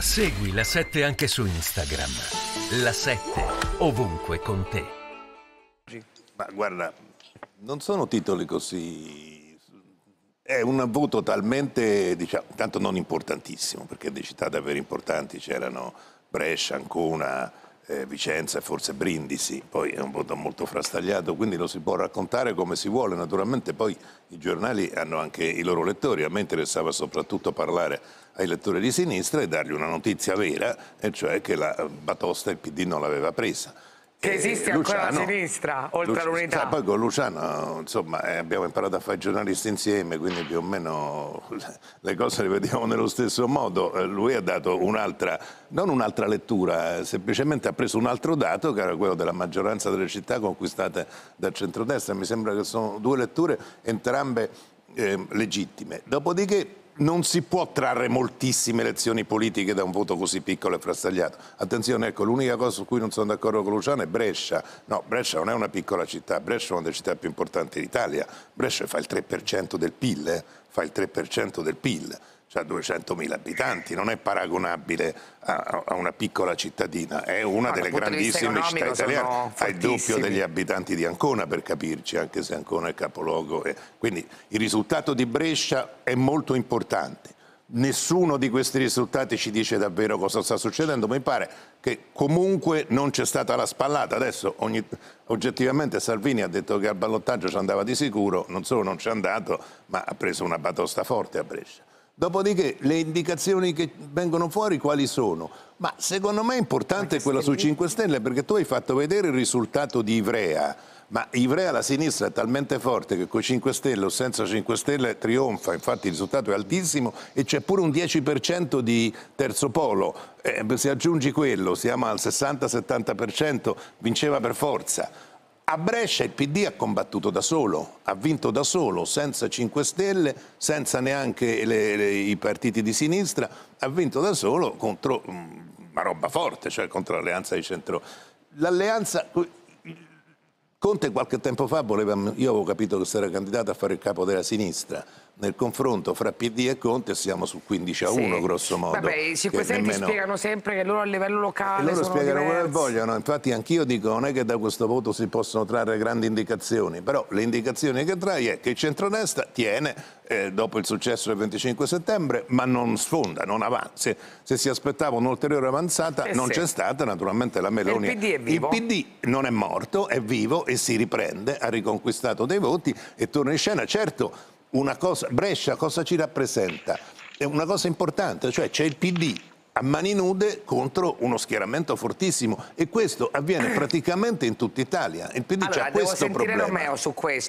Segui la 7 anche su Instagram. La 7 ovunque con te. Ma guarda, non sono titoli così. È un voto talmente, diciamo, tanto non importantissimo, perché di città davvero importanti c'erano Brescia, Ancona, eh, Vicenza e forse Brindisi, poi è un voto molto frastagliato, quindi lo si può raccontare come si vuole, naturalmente poi i giornali hanno anche i loro lettori, a me interessava soprattutto parlare ai lettori di sinistra e dargli una notizia vera, e cioè che la batosta il PD non l'aveva presa che esiste ancora Luciano, a sinistra, oltre all'unità. Sai, poi con Luciano, insomma, eh, abbiamo imparato a fare giornalisti insieme, quindi più o meno le cose le vediamo nello stesso modo. Eh, lui ha dato un'altra, non un'altra lettura, eh, semplicemente ha preso un altro dato, che era quello della maggioranza delle città conquistate dal centrodestra. Mi sembra che sono due letture, entrambe ehm, legittime. Dopodiché non si può trarre moltissime lezioni politiche da un voto così piccolo e frastagliato. Attenzione, ecco, l'unica cosa su cui non sono d'accordo con Luciano è Brescia. No, Brescia non è una piccola città, Brescia è una delle città più importanti d'Italia. Brescia fa il 3% del PIL, eh? fa il 3% del PIL ha cioè, 200.000 abitanti, non è paragonabile a, a una piccola cittadina, è una no, delle grandissime città italiane, ha il doppio degli abitanti di Ancona per capirci, anche se Ancona è capoluogo. Quindi il risultato di Brescia è molto importante. Nessuno di questi risultati ci dice davvero cosa sta succedendo, mi pare che comunque non c'è stata la spallata. Adesso ogni, oggettivamente Salvini ha detto che al ballottaggio ci andava di sicuro, non solo non ci è andato, ma ha preso una batosta forte a Brescia. Dopodiché le indicazioni che vengono fuori quali sono? Ma secondo me è importante quella sui 5 Stelle perché tu hai fatto vedere il risultato di Ivrea. Ma Ivrea la sinistra è talmente forte che con 5 Stelle o senza 5 Stelle trionfa, infatti il risultato è altissimo e c'è pure un 10% di terzo polo. Eh, se aggiungi quello, siamo al 60-70%, vinceva per forza. A Brescia il PD ha combattuto da solo, ha vinto da solo, senza 5 Stelle, senza neanche le, le, i partiti di sinistra, ha vinto da solo contro mm, una roba forte, cioè contro l'alleanza di centro. L'alleanza... Conte qualche tempo fa voleva, io avevo capito che si era candidato a fare il capo della sinistra, nel confronto fra PD e Conte siamo su 15 a 1 sì. grosso modo. Vabbè, i 5 Stelle nemmeno... spiegano sempre che loro a livello locale. E loro spiegano diversi. quello che vogliono, infatti anch'io dico non è che da questo voto si possono trarre grandi indicazioni, però le indicazioni che trai è che il centrodestra tiene eh, dopo il successo del 25 settembre, ma non sfonda, non avanza. Se si aspettava un'ulteriore avanzata eh non sì. c'è stata, naturalmente la Meloni. Il PD è vivo. Il PD non è morto, è vivo e si riprende, ha riconquistato dei voti e torna in scena. Certo, una cosa, Brescia cosa ci rappresenta? È una cosa importante, cioè c'è il PD a mani nude contro uno schieramento fortissimo e questo avviene praticamente in tutta Italia. Il PD allora, ha questo problema. Romeo su questo.